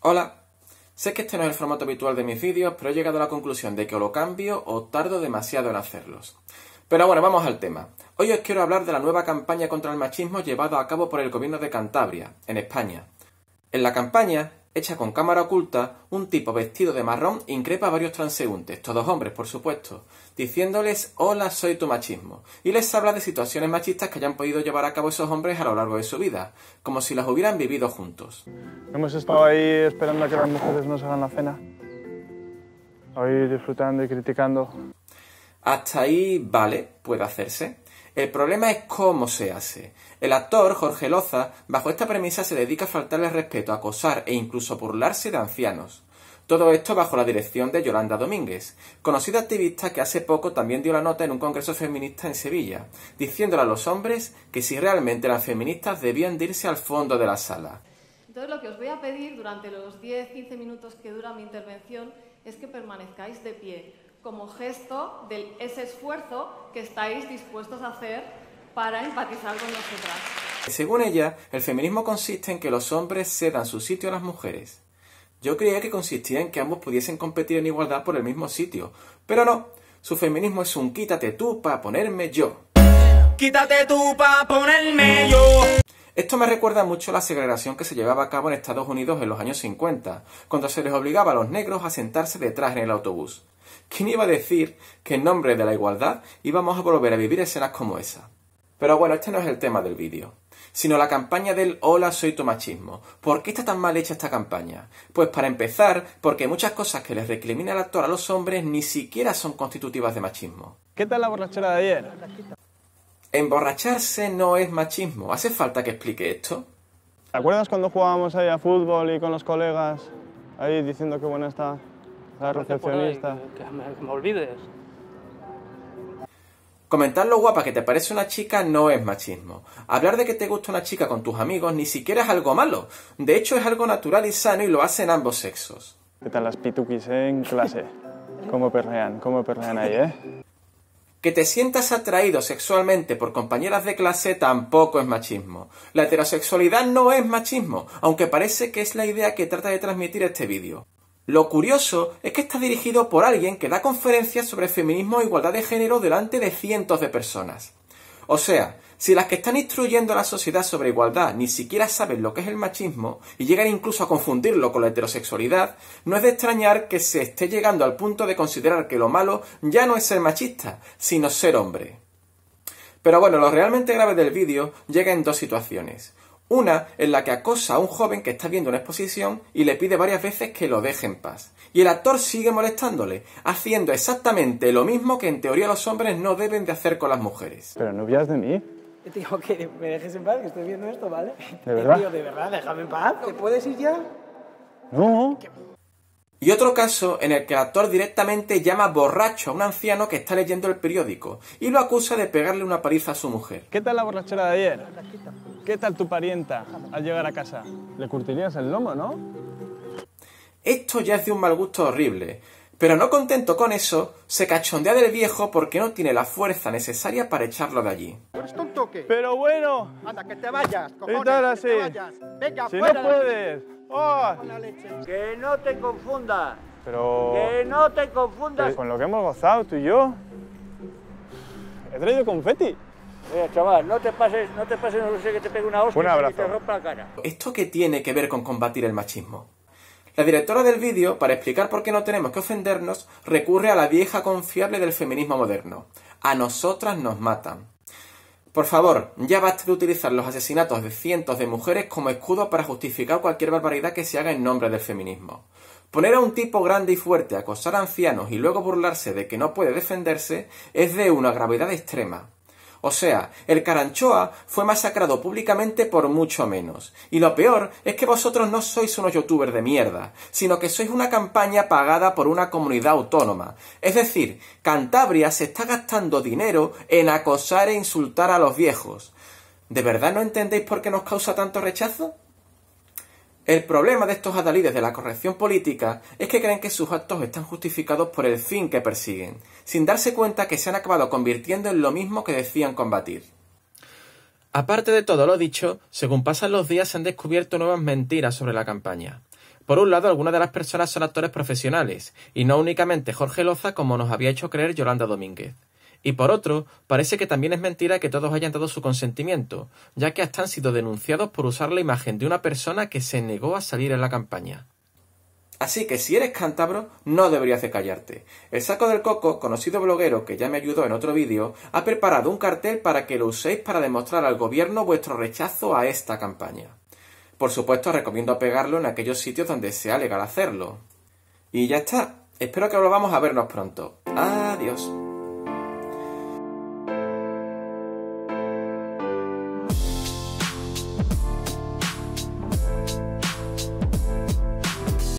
Hola, sé que este no es el formato habitual de mis vídeos, pero he llegado a la conclusión de que o lo cambio o tardo demasiado en hacerlos. Pero bueno, vamos al tema. Hoy os quiero hablar de la nueva campaña contra el machismo llevada a cabo por el gobierno de Cantabria, en España. En la campaña, hecha con cámara oculta, un tipo vestido de marrón increpa a varios transeúntes, todos hombres por supuesto, diciéndoles hola soy tu machismo, y les habla de situaciones machistas que hayan podido llevar a cabo esos hombres a lo largo de su vida, como si las hubieran vivido juntos. Hemos estado ahí esperando a que las mujeres nos hagan la cena, ahí disfrutando y criticando. Hasta ahí, vale, puede hacerse. El problema es cómo se hace. El actor, Jorge Loza, bajo esta premisa se dedica a faltarle respeto, a acosar e incluso burlarse de ancianos. Todo esto bajo la dirección de Yolanda Domínguez, conocida activista que hace poco también dio la nota en un congreso feminista en Sevilla, diciéndole a los hombres que si realmente eran feministas debían irse al fondo de la sala. Entonces lo que os voy a pedir durante los 10-15 minutos que dura mi intervención es que permanezcáis de pie, como gesto de ese esfuerzo que estáis dispuestos a hacer para empatizar con nosotras. Según ella, el feminismo consiste en que los hombres cedan su sitio a las mujeres. Yo creía que consistía en que ambos pudiesen competir en igualdad por el mismo sitio, pero no, su feminismo es un quítate tú para ponerme yo. Quítate tú para ponerme yo. Esto me recuerda mucho a la segregación que se llevaba a cabo en Estados Unidos en los años 50, cuando se les obligaba a los negros a sentarse detrás en el autobús. ¿Quién iba a decir que en nombre de la igualdad íbamos a volver a vivir escenas como esa? Pero bueno, este no es el tema del vídeo, sino la campaña del Hola soy tu machismo. ¿Por qué está tan mal hecha esta campaña? Pues para empezar, porque muchas cosas que les recrimina el actor a los hombres ni siquiera son constitutivas de machismo. ¿Qué tal la borrachera de ayer? Emborracharse no es machismo. ¿Hace falta que explique esto? ¿Te acuerdas cuando jugábamos ahí a fútbol y con los colegas ahí diciendo qué buena está la recepcionista? Que, me, olvides. Comentar lo guapa que te parece una chica no es machismo. Hablar de que te gusta una chica con tus amigos ni siquiera es algo malo. De hecho, es algo natural y sano y lo hacen ambos sexos. ¿Qué tal las pituquis en clase? ¿Cómo perrean? ¿Cómo perrean ahí, eh? Que te sientas atraído sexualmente por compañeras de clase tampoco es machismo. La heterosexualidad no es machismo, aunque parece que es la idea que trata de transmitir este vídeo. Lo curioso es que está dirigido por alguien que da conferencias sobre feminismo e igualdad de género delante de cientos de personas. O sea, si las que están instruyendo a la sociedad sobre igualdad ni siquiera saben lo que es el machismo y llegan incluso a confundirlo con la heterosexualidad, no es de extrañar que se esté llegando al punto de considerar que lo malo ya no es ser machista, sino ser hombre. Pero bueno, lo realmente grave del vídeo llega en dos situaciones. Una en la que acosa a un joven que está viendo una exposición y le pide varias veces que lo deje en paz. Y el actor sigue molestándole, haciendo exactamente lo mismo que en teoría los hombres no deben de hacer con las mujeres. ¿Pero no de mí? digo que me dejes en paz, que estoy viendo esto, ¿vale? ¿De eh, verdad? de verdad, déjame en paz. ¿Te puedes ir ya? No. Y otro caso en el que el actor directamente llama borracho a un anciano que está leyendo el periódico y lo acusa de pegarle una paliza a su mujer. ¿Qué tal la borrachera de ayer? ¿Qué tal tu parienta al llegar a casa? Le curtirías el lomo, ¿no? Esto ya es de un mal gusto horrible. Pero no contento con eso, se cachondea del viejo porque no tiene la fuerza necesaria para echarlo de allí eres Pero bueno. Anda, que te vayas, cojones, que te vayas. Venga, si no puedes. Que no te confundas. Que no te confundas. con lo que hemos gozado tú y yo. He traído confeti. Mira, chaval, no te pases, no te pases, no sé que te pegue una hostia y te rompa la cara. ¿Esto qué tiene que ver con combatir el machismo? La directora del vídeo, para explicar por qué no tenemos que ofendernos, recurre a la vieja confiable del feminismo moderno. A nosotras nos matan. Por favor, ya basta de utilizar los asesinatos de cientos de mujeres como escudo para justificar cualquier barbaridad que se haga en nombre del feminismo. Poner a un tipo grande y fuerte a acosar a ancianos y luego burlarse de que no puede defenderse es de una gravedad extrema. O sea, el Caranchoa fue masacrado públicamente por mucho menos. Y lo peor es que vosotros no sois unos youtubers de mierda, sino que sois una campaña pagada por una comunidad autónoma. Es decir, Cantabria se está gastando dinero en acosar e insultar a los viejos. ¿De verdad no entendéis por qué nos causa tanto rechazo? El problema de estos adalides de la corrección política es que creen que sus actos están justificados por el fin que persiguen, sin darse cuenta que se han acabado convirtiendo en lo mismo que decían combatir. Aparte de todo lo dicho, según pasan los días se han descubierto nuevas mentiras sobre la campaña. Por un lado, algunas de las personas son actores profesionales, y no únicamente Jorge Loza como nos había hecho creer Yolanda Domínguez. Y por otro, parece que también es mentira que todos hayan dado su consentimiento, ya que hasta han sido denunciados por usar la imagen de una persona que se negó a salir en la campaña. Así que si eres cántabro, no deberías de callarte. El Saco del Coco, conocido bloguero que ya me ayudó en otro vídeo, ha preparado un cartel para que lo uséis para demostrar al gobierno vuestro rechazo a esta campaña. Por supuesto, recomiendo pegarlo en aquellos sitios donde sea legal hacerlo. Y ya está. Espero que volvamos a vernos pronto. Adiós.